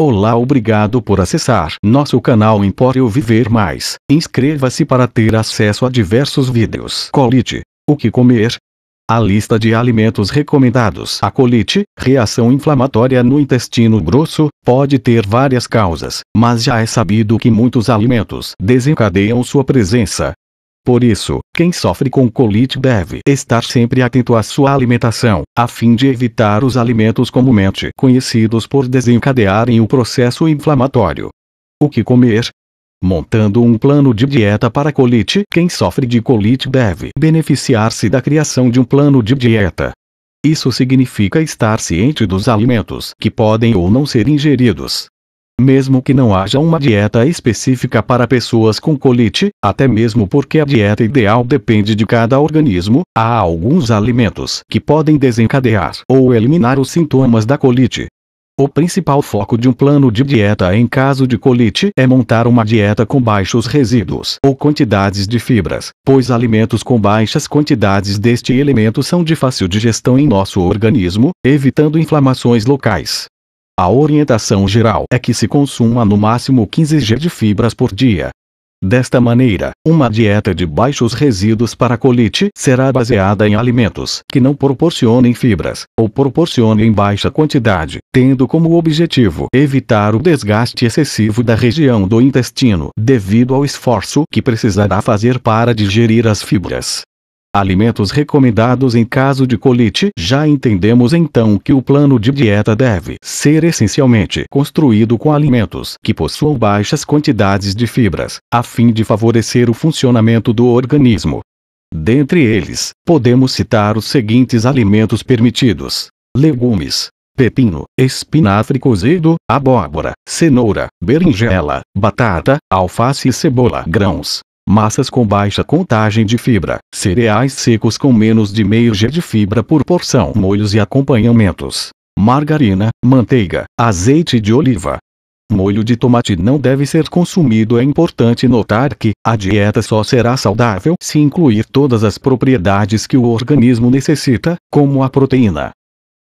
Olá, obrigado por acessar nosso canal Empório Viver Mais. Inscreva-se para ter acesso a diversos vídeos. Colite: O que comer? A lista de alimentos recomendados A colite, reação inflamatória no intestino grosso, pode ter várias causas, mas já é sabido que muitos alimentos desencadeiam sua presença. Por isso, quem sofre com colite deve estar sempre atento à sua alimentação, a fim de evitar os alimentos comumente conhecidos por desencadearem o processo inflamatório. O que comer? Montando um plano de dieta para colite, quem sofre de colite deve beneficiar-se da criação de um plano de dieta. Isso significa estar ciente dos alimentos que podem ou não ser ingeridos, mesmo que não haja uma dieta específica para pessoas com colite, até mesmo porque a dieta ideal depende de cada organismo, há alguns alimentos que podem desencadear ou eliminar os sintomas da colite. O principal foco de um plano de dieta em caso de colite é montar uma dieta com baixos resíduos ou quantidades de fibras, pois alimentos com baixas quantidades deste elemento são de fácil digestão em nosso organismo, evitando inflamações locais. A orientação geral é que se consuma no máximo 15 g de fibras por dia. Desta maneira, uma dieta de baixos resíduos para colite será baseada em alimentos que não proporcionem fibras, ou proporcionem baixa quantidade, tendo como objetivo evitar o desgaste excessivo da região do intestino devido ao esforço que precisará fazer para digerir as fibras alimentos recomendados em caso de colite. Já entendemos então que o plano de dieta deve ser essencialmente construído com alimentos que possuam baixas quantidades de fibras, a fim de favorecer o funcionamento do organismo. Dentre eles, podemos citar os seguintes alimentos permitidos: legumes, pepino, espinafre cozido, abóbora, cenoura, berinjela, batata, alface e cebola, grãos, massas com baixa contagem de fibra, cereais secos com menos de meio g de fibra por porção, molhos e acompanhamentos, margarina, manteiga, azeite de oliva. Molho de tomate não deve ser consumido. É importante notar que a dieta só será saudável se incluir todas as propriedades que o organismo necessita, como a proteína,